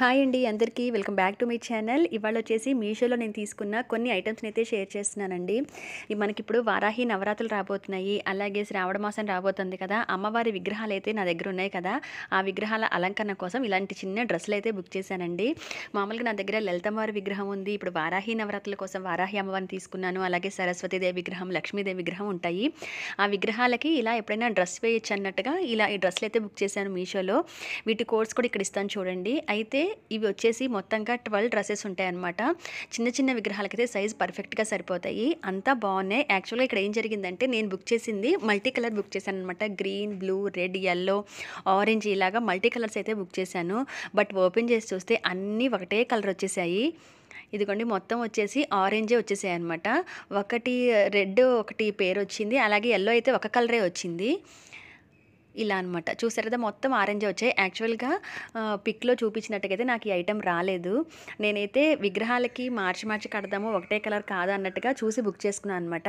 hi అండి అందరికీ welcome back to మీ ఛానల్ ఇవాళ వచ్చేసి మీషోలో నేను తీసుకున్న కొన్ని ఐటమ్స్ని అయితే షేర్ చేస్తున్నానండి మనకిప్పుడు వారాహి నవరాత్రులు రాబోతున్నాయి అలాగే శ్రావణ మాసం రాబోతుంది కదా అమ్మవారి విగ్రహాలు అయితే నా దగ్గర ఉన్నాయి కదా ఆ విగ్రహాల అలంకరణ కోసం ఇలాంటి చిన్న డ్రెస్సులు అయితే బుక్ చేశానండి మామూలుగా నా దగ్గర లలితమ్మవారి విగ్రహం ఉంది ఇప్పుడు వారాహి నవరాత్రుల కోసం వారాహి అమ్మవారిని తీసుకున్నాను అలాగే సరస్వతీదేవి విగ్రహం లక్ష్మీదేవి విగ్రహం ఉంటాయి ఆ విగ్రహాలకి ఇలా ఎప్పుడైనా డ్రెస్ వేయొచ్చు అన్నట్టుగా ఇలా ఈ డ్రెస్సులు అయితే బుక్ చేశాను మీషోలో వీటి కోడ్స్ కూడా ఇక్కడ ఇస్తాను చూడండి అయితే ఇవి వచ్చేసి మొత్తంగా ట్వెల్వ్ డ్రెస్సెస్ ఉంటాయి అనమాట చిన్న చిన్న విగ్రహాలకైతే సైజ్ పర్ఫెక్ట్గా సరిపోతాయి అంతా బాగున్నాయి యాక్చువల్గా ఇక్కడ ఏం జరిగిందంటే నేను బుక్ చేసింది మల్టీ కలర్ బుక్ చేశాను అనమాట green blue red yellow orange ఇలాగా మల్టీ కలర్స్ అయితే బుక్ చేశాను బట్ ఓపెన్ చేసి చూస్తే అన్నీ ఒకటే కలర్ వచ్చేసాయి ఇదిగోండి మొత్తం వచ్చేసి ఆరెంజే వచ్చేసాయి అనమాట ఒకటి రెడ్ ఒకటి పేరు వచ్చింది అలాగే ఎల్లో అయితే ఒక కలరే వచ్చింది ఇలా అనమాట చూసారు కదా మొత్తం ఆరెంజ్ వచ్చాయి యాక్చువల్గా పిక్లో చూపించినట్టుకైతే నాకు ఈ ఐటెం రాలేదు నేనైతే విగ్రహాలకి మార్చి మార్చి కడదాము ఒకటే కలర్ కాదు అన్నట్టుగా చూసి బుక్ చేసుకున్నాను అనమాట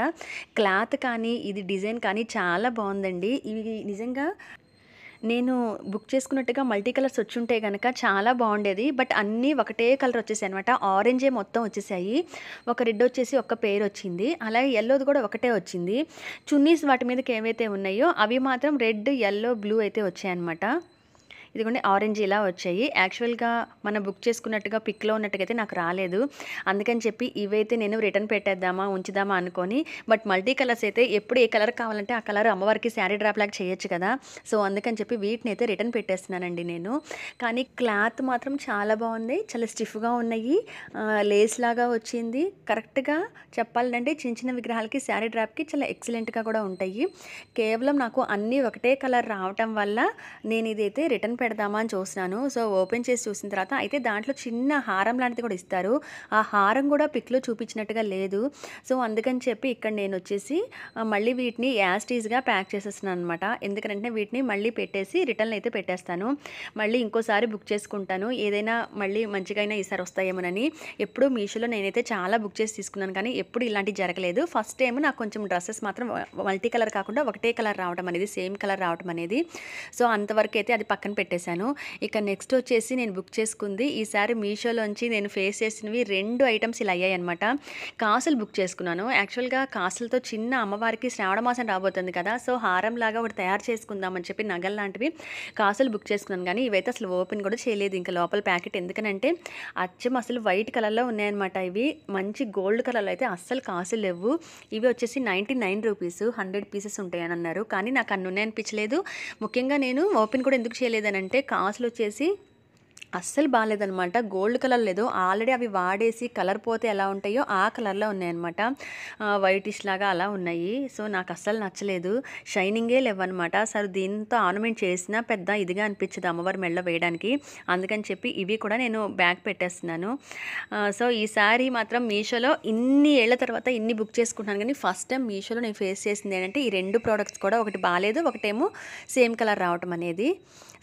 క్లాత్ కానీ ఇది డిజైన్ కానీ చాలా బాగుందండి ఇవి నిజంగా నేను బుక్ చేసుకున్నట్టుగా మల్టీ కలర్స్ వచ్చుంటే కనుక చాలా బాగుండేది బట్ అన్నీ ఒకటే కలర్ వచ్చేసాయి అనమాట ఆరెంజే మొత్తం వచ్చేసాయి ఒక రెడ్ వచ్చేసి ఒక పేరు వచ్చింది అలాగే ఎల్లోది కూడా ఒకటే వచ్చింది చున్నీస్ వాటి మీదకి ఏవైతే ఉన్నాయో అవి మాత్రం రెడ్ ఎల్లో బ్లూ అయితే వచ్చాయన్నమాట ఇదిగోండి ఆరెంజ్ ఇలా వచ్చాయి యాక్చువల్గా మనం బుక్ చేసుకున్నట్టుగా పిక్లో ఉన్నట్టుగైతే నాకు రాలేదు అందుకని చెప్పి ఇవైతే నేను రిటర్న్ పెట్టేద్దామా ఉంచుదామా అనుకొని బట్ మల్టీ కలర్స్ అయితే ఎప్పుడు ఏ కలర్ కావాలంటే ఆ కలర్ అమ్మవారికి శారీ డ్రాప్ లాగా చేయొచ్చు కదా సో అందుకని చెప్పి వీటిని అయితే రిటర్న్ పెట్టేస్తున్నానండి నేను కానీ క్లాత్ మాత్రం చాలా బాగుంది చాలా స్టిఫ్గా ఉన్నాయి లేస్ లాగా వచ్చింది కరెక్ట్గా చెప్పాలంటే చిన్న చిన్న విగ్రహాలకి శారీ డ్రాప్కి చాలా ఎక్సలెంట్గా కూడా ఉంటాయి కేవలం నాకు అన్నీ ఒకటే కలర్ రావటం వల్ల నేను ఇదైతే రిటర్న్ పెడదామా అని చూస్తున్నాను సో ఓపెన్ చేసి చూసిన తర్వాత అయితే దాంట్లో చిన్న హారం లాంటిది కూడా ఇస్తారు ఆ హారం కూడా పిక్లో చూపించినట్టుగా లేదు సో అందుకని చెప్పి ఇక్కడ నేను వచ్చేసి మళ్ళీ వీటిని యాస్టీజ్గా ప్యాక్ చేసేస్తున్నాను అనమాట ఎందుకంటే వీటిని మళ్ళీ పెట్టేసి రిటర్న్ అయితే పెట్టేస్తాను మళ్ళీ ఇంకోసారి బుక్ చేసుకుంటాను ఏదైనా మళ్ళీ మంచిగా ఈసారి వస్తాయేమోనని ఎప్పుడూ మీషోలో నేనైతే చాలా బుక్ చేసి తీసుకున్నాను కానీ ఎప్పుడు ఇలాంటివి జరగలేదు ఫస్ట్ టైం నాకు కొంచెం డ్రెస్సెస్ మాత్రం మల్టీ కలర్ కాకుండా ఒకటే కలర్ రావడం అనేది సేమ్ కలర్ రావడం అనేది సో అంతవరకు అయితే అది పక్కన పెట్టి పెట్టేశాను ఇక నెక్స్ట్ వచ్చేసి నేను బుక్ చేసుకుంది ఈసారి మీషోలోంచి నేను ఫేస్ చేసినవి రెండు ఐటమ్స్ ఇలా అయ్యాయన్నమాట కాసులు బుక్ చేసుకున్నాను యాక్చువల్గా కాసులతో చిన్న అమ్మవారికి శ్రావణ మాసం రాబోతుంది కదా సో హారం లాగా ఒకటి తయారు చేసుకుందామని చెప్పి నగలు లాంటివి కాసులు బుక్ చేసుకున్నాను కానీ ఇవైతే అసలు ఓపెన్ కూడా చేయలేదు ఇంకా లోపల ప్యాకెట్ ఎందుకనంటే అచ్చం అసలు వైట్ కలర్లో ఉన్నాయన్నమాట ఇవి మంచి గోల్డ్ కలర్లో అయితే అస్సలు కాసులు లేవు ఇవి వచ్చేసి ninety nine rupees hundred pieces ఉంటాయని అన్నారు కానీ నాకు అన్ని ఉన్నాయనిపించలేదు ముఖ్యంగా నేను ఓపెన్ కూడా ఎందుకు చేయలేదని చేశానంటే కాసులు వచ్చేసి అస్సలు బాగాలేదనమాట గోల్డ్ కలర్ లేదు ఆల్రెడీ అవి వాడేసి కలర్ పోతే ఎలా ఉంటాయో ఆ కలర్లో ఉన్నాయన్నమాట వైటిష్ లాగా అలా ఉన్నాయి సో నాకు అస్సలు నచ్చలేదు షైనింగే లేవన్నమాట సరే దీంతో ఆర్నమెంట్ చేసినా పెద్ద ఇదిగా అనిపించదు అమ్మవారి మెళ్ళ వేయడానికి అందుకని చెప్పి ఇవి కూడా నేను బ్యాగ్ పెట్టేస్తున్నాను సో ఈసారి మాత్రం మీషోలో ఇన్ని ఏళ్ల తర్వాత ఇన్ని బుక్ చేసుకుంటున్నాను కానీ ఫస్ట్ టైం మీషోలో నేను ఫేస్ చేసింది ఏంటంటే ఈ రెండు ప్రోడక్ట్స్ కూడా ఒకటి బాగాలేదు ఒకటేమో సేమ్ కలర్ రావటం అనేది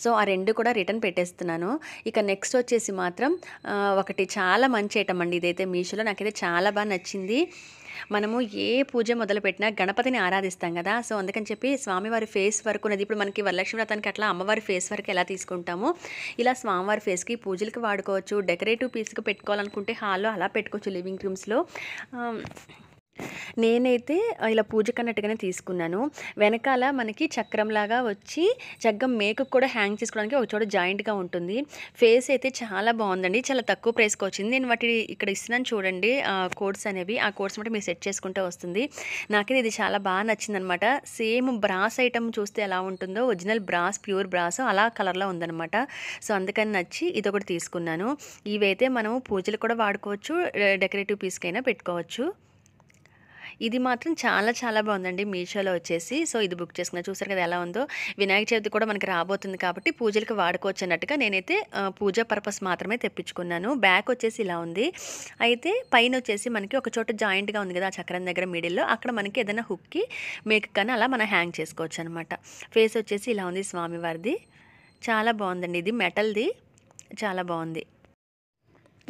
సో ఆ రెండు కూడా రిటర్న్ పెట్టేస్తున్నాను ఇక నెక్స్ట్ వచ్చేసి మాత్రం ఒకటి చాలా మంచి ఐటమ్ అండి ఇదైతే మీషోలో నాకైతే చాలా బాగా నచ్చింది మనము ఏ పూజ మొదలుపెట్టినా గణపతిని ఆరాధిస్తాం కదా సో అందుకని చెప్పి స్వామివారి ఫేస్ వరకు ఉన్నది ఇప్పుడు మనకి వరలక్ష్మి వ్రతానికి అట్లా అమ్మవారి ఫేస్ వరకు ఎలా తీసుకుంటామో ఇలా స్వామివారి ఫేస్కి పూజలకు వాడుకోవచ్చు డెకరేటివ్ పీస్కి పెట్టుకోవాలనుకుంటే హాల్లో అలా పెట్టుకోవచ్చు లివింగ్ రూమ్స్లో నేనైతే ఇలా పూజకు అన్నట్టుగానే తీసుకున్నాను వెనకాల మనకి చక్రంలాగా వచ్చి చక్కగా మేకప్ కూడా హ్యాంగ్ చేసుకోవడానికి ఒక చోట జాయింట్గా ఉంటుంది ఫేస్ అయితే చాలా బాగుందండి చాలా తక్కువ ప్రైస్కి వచ్చింది నేను వాటి ఇక్కడ ఇస్తున్నాను చూడండి కోడ్స్ అనేవి ఆ కోడ్స్ మటు మీరు సెట్ చేసుకుంటే వస్తుంది నాకైతే ఇది చాలా బాగా నచ్చిందనమాట సేమ్ బ్రాస్ ఐటమ్ చూస్తే ఎలా ఉంటుందో ఒరిజినల్ బ్రాస్ ప్యూర్ బ్రాస్ అలా కలర్లో ఉందనమాట సో అందుకని నచ్చి ఇది ఒకటి తీసుకున్నాను ఇవైతే మనము పూజలు కూడా వాడుకోవచ్చు డెకరేటివ్ పీస్కైనా పెట్టుకోవచ్చు ఇది మాత్రం చాలా చాలా బాగుందండి మీషోలో వచ్చేసి సో ఇది బుక్ చేసుకున్న చూసారు కదా ఎలా ఉందో వినాయక చవితి కూడా మనకి రాబోతుంది కాబట్టి పూజలకు వాడుకోవచ్చు అన్నట్టుగా నేనైతే పూజ పర్పస్ మాత్రమే తెప్పించుకున్నాను బ్యాక్ వచ్చేసి ఇలా ఉంది అయితే పైన వచ్చేసి మనకి ఒక చోట జాయింట్గా ఉంది కదా ఆ చక్రం దగ్గర మిడిల్లో అక్కడ మనకి ఏదైనా హుక్కి మేక్ కానీ అలా మనం హ్యాంగ్ చేసుకోవచ్చు అనమాట ఫేస్ వచ్చేసి ఇలా ఉంది స్వామివారిది చాలా బాగుందండి ఇది మెటల్ది చాలా బాగుంది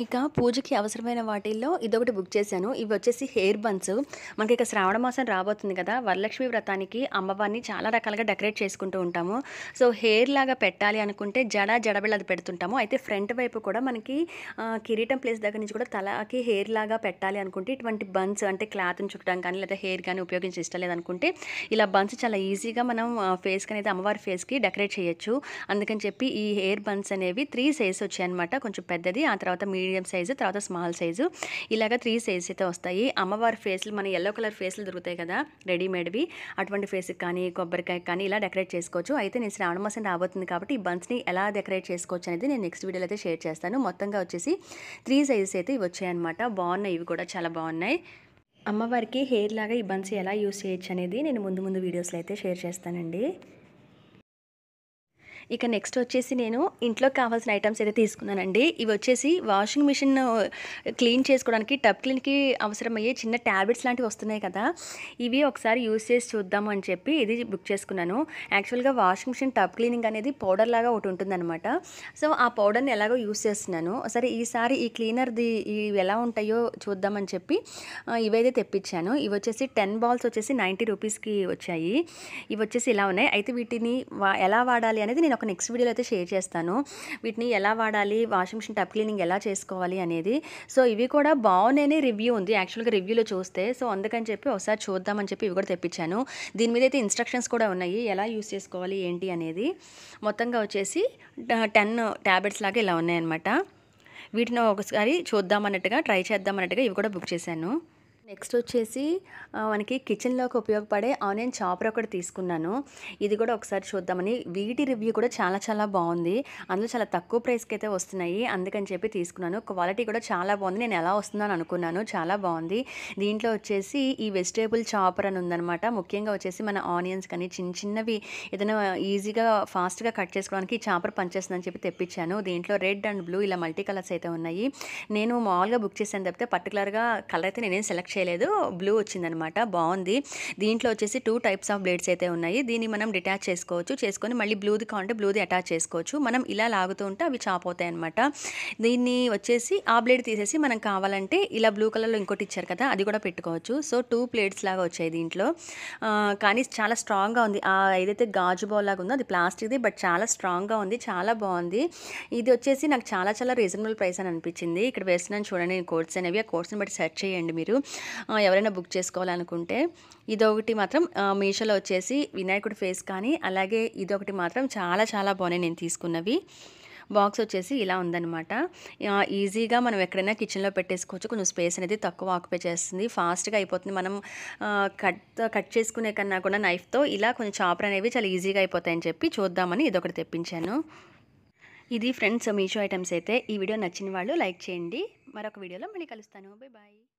ఇక పూజకి అవసరమైన వాటిల్లో ఇదొకటి బుక్ చేశాను ఇవి వచ్చేసి హెయిర్ బన్స్ మనకి ఇక శ్రావణ మాసం రాబోతుంది కదా వరలక్ష్మి వ్రతానికి అమ్మవారిని చాలా రకాలుగా డెకరేట్ చేసుకుంటూ ఉంటాము సో హెయిర్ లాగా పెట్టాలి అనుకుంటే జడ జడబిళ్ళ అది పెడుతుంటాము అయితే ఫ్రంట్ వైపు కూడా మనకి కిరీటం ప్లేస్ దగ్గర నుంచి కూడా తలకి హెయిర్ లాగా పెట్టాలి అనుకుంటే ఇటువంటి బన్స్ అంటే క్లాత్ని చుట్టడం కానీ లేదా హెయిర్ కానీ ఉపయోగించి ఇష్టం లేదనుకుంటే ఇలా బన్స్ చాలా ఈజీగా మనం ఫేస్కి అనేది అమ్మవారి ఫేస్కి డెకరేట్ చేయొచ్చు అందుకని చెప్పి ఈ హెయిర్ బన్స్ అనేవి త్రీ సైజ్ వచ్చాయి అనమాట కొంచెం పెద్దది ఆ తర్వాత మీ మీడియం సైజు తర్వాత స్మాల్ సైజు ఇలాగ త్రీ సైజ్ అయితే వస్తాయి అమ్మవారి ఫేస్లు మన ఎల్లో కలర్ ఫేస్లు దొరుకుతాయి కదా రెడీమేడ్వి అటువంటి ఫేస్కి కానీ కొబ్బరికాయ కానీ ఇలా డెకరేట్ చేసుకోవచ్చు అయితే నేను శ్రావణ మాసం రాబోతుంది కాబట్టి ఈ బన్స్ని ఎలా డెకరేట్ చేసుకోవచ్చు అనేది నేను నెక్స్ట్ వీడియోలో అయితే షేర్ చేస్తాను మొత్తంగా వచ్చేసి త్రీ సైజెస్ అయితే ఇవి వచ్చాయన్నమాట బాగున్నాయి ఇవి కూడా చాలా బాగున్నాయి అమ్మవారికి హెయిర్ లాగా ఈ బన్స్ ఎలా యూస్ చేయొచ్చు అనేది నేను ముందు ముందు వీడియోస్లో అయితే షేర్ చేస్తానండి ఇక నెక్స్ట్ వచ్చేసి నేను ఇంట్లో కావాల్సిన ఐటమ్స్ అయితే తీసుకున్నానండి ఇవి వచ్చేసి వాషింగ్ మిషన్ క్లీన్ చేసుకోవడానికి టబ్ క్లీన్కి అవసరమయ్యే చిన్న ట్యాబ్లెట్స్ లాంటివి వస్తున్నాయి కదా ఇవి ఒకసారి యూస్ చేసి చూద్దాము అని చెప్పి ఇది బుక్ చేసుకున్నాను యాక్చువల్గా వాషింగ్ మిషన్ టబ్ క్లీనింగ్ అనేది పౌడర్ లాగా ఒకటి ఉంటుందన్నమాట సో ఆ పౌడర్ని ఎలాగో యూస్ చేస్తున్నాను సరే ఈసారి ఈ క్లీనర్ది ఇవి ఎలా ఉంటాయో చూద్దామని చెప్పి ఇవైతే తెప్పించాను ఇవి వచ్చేసి టెన్ బాల్స్ వచ్చేసి నైంటీ రూపీస్కి వచ్చాయి ఇవి వచ్చేసి ఇలా ఉన్నాయి అయితే వీటిని ఎలా వాడాలి అనేది నేను నేను ఒక నెక్స్ట్ వీడియోలో అయితే షేర్ చేస్తాను వీటిని ఎలా వాడాలి వాషింగ్ మిషన్ టప్ క్లీనింగ్ ఎలా చేసుకోవాలి అనేది సో ఇవి కూడా బాగున్నాయని రివ్యూ ఉంది యాక్చువల్గా రివ్యూలో చూస్తే సో అందుకని చెప్పి ఒకసారి చూద్దామని చెప్పి ఇవి కూడా తెప్పించాను దీని మీద అయితే ఇన్స్ట్రక్షన్స్ కూడా ఉన్నాయి ఎలా యూస్ చేసుకోవాలి ఏంటి అనేది మొత్తంగా వచ్చేసి టెన్ ట్యాబ్లెట్స్ లాగా ఇలా ఉన్నాయన్నమాట వీటిని ఒకసారి చూద్దామన్నట్టుగా ట్రై చేద్దామన్నట్టుగా ఇవి కూడా బుక్ చేశాను నెక్స్ట్ వచ్చేసి మనకి కిచెన్లోకి ఉపయోగపడే ఆనియన్ చాపర్ ఒకటి తీసుకున్నాను ఇది కూడా ఒకసారి చూద్దామని వీటి రివ్యూ కూడా చాలా చాలా బాగుంది అందులో చాలా తక్కువ ప్రైస్కి అయితే వస్తున్నాయి అందుకని చెప్పి తీసుకున్నాను క్వాలిటీ కూడా చాలా బాగుంది నేను ఎలా వస్తుందని అనుకున్నాను చాలా బాగుంది దీంట్లో వచ్చేసి ఈ వెజిటేబుల్ చాపర్ అని ఉందనమాట ముఖ్యంగా వచ్చేసి మన ఆనియన్స్ కానీ చిన్న చిన్నవి ఏదైనా ఈజీగా ఫాస్ట్గా కట్ చేసుకోవడానికి ఈ చాపర్ పనిచేస్తుందని చెప్పి తెప్పించాను దీంట్లో రెడ్ అండ్ బ్లూ ఇలా మల్టీ కలర్స్ అయితే ఉన్నాయి నేను మామూలుగా బుక్ చేశాను తప్పితే పర్టికులర్గా కలర్ అయితే నేనేం సెలెక్ట్ చేయలేదు బ్లూ వచ్చిందనమాట బాగుంది దీంట్లో వచ్చేసి టూ టైప్స్ ఆఫ్ బ్లేడ్స్ అయితే ఉన్నాయి దీన్ని మనం డిటాచ్ చేసుకోవచ్చు చేసుకొని మళ్ళీ బ్లూది కావాలంటే బ్లూది అటాచ్ చేసుకోవచ్చు మనం ఇలా లాగుతూ ఉంటే అవి చాప్ అవుతాయి అనమాట దీన్ని వచ్చేసి ఆ బ్లేడ్ తీసేసి మనం కావాలంటే ఇలా బ్లూ కలర్లో ఇంకోటి ఇచ్చారు కదా అది కూడా పెట్టుకోవచ్చు సో టూ ప్లేట్స్ లాగా వచ్చాయి దీంట్లో కానీ చాలా స్ట్రాంగ్గా ఉంది ఆ ఏదైతే గాజు బౌల్ లాగా ఉందో అది ప్లాస్టిక్ది బట్ చాలా స్ట్రాంగ్గా ఉంది చాలా బాగుంది ఇది వచ్చేసి నాకు చాలా చాలా రీజనబుల్ ప్రైస్ అని అనిపించింది ఇక్కడ వేస్తున్నాను చూడండి కోర్ట్స్ అనేవి ఆ కోర్ట్స్ని బట్టి సెర్చ్ చేయండి మీరు ఎవరైనా బుక్ చేసుకోవాలనుకుంటే ఇదొకటి మాత్రం మీషోలో వచ్చేసి వినాయకుడి ఫేస్ కానీ అలాగే ఇదొకటి మాత్రం చాలా చాలా బాగున్నాయి నేను తీసుకున్నవి బాక్స్ వచ్చేసి ఇలా ఉందన్నమాట ఈజీగా మనం ఎక్కడైనా కిచెన్లో పెట్టేసుకోవచ్చు కొంచెం స్పేస్ అనేది తక్కువ ఆక్యుపై చేస్తుంది ఫాస్ట్గా అయిపోతుంది మనం కట్ కట్ చేసుకునే కన్నా కూడా నైఫ్తో ఇలా కొంచెం చాపర్ అనేవి చాలా ఈజీగా అయిపోతాయని చెప్పి చూద్దామని ఇదొకటి తెప్పించాను ఇది ఫ్రెండ్స్ మీషో ఐటమ్స్ అయితే ఈ వీడియో నచ్చిన వాళ్ళు లైక్ చేయండి మరొక వీడియోలో మళ్ళీ కలుస్తాను బై బాయ్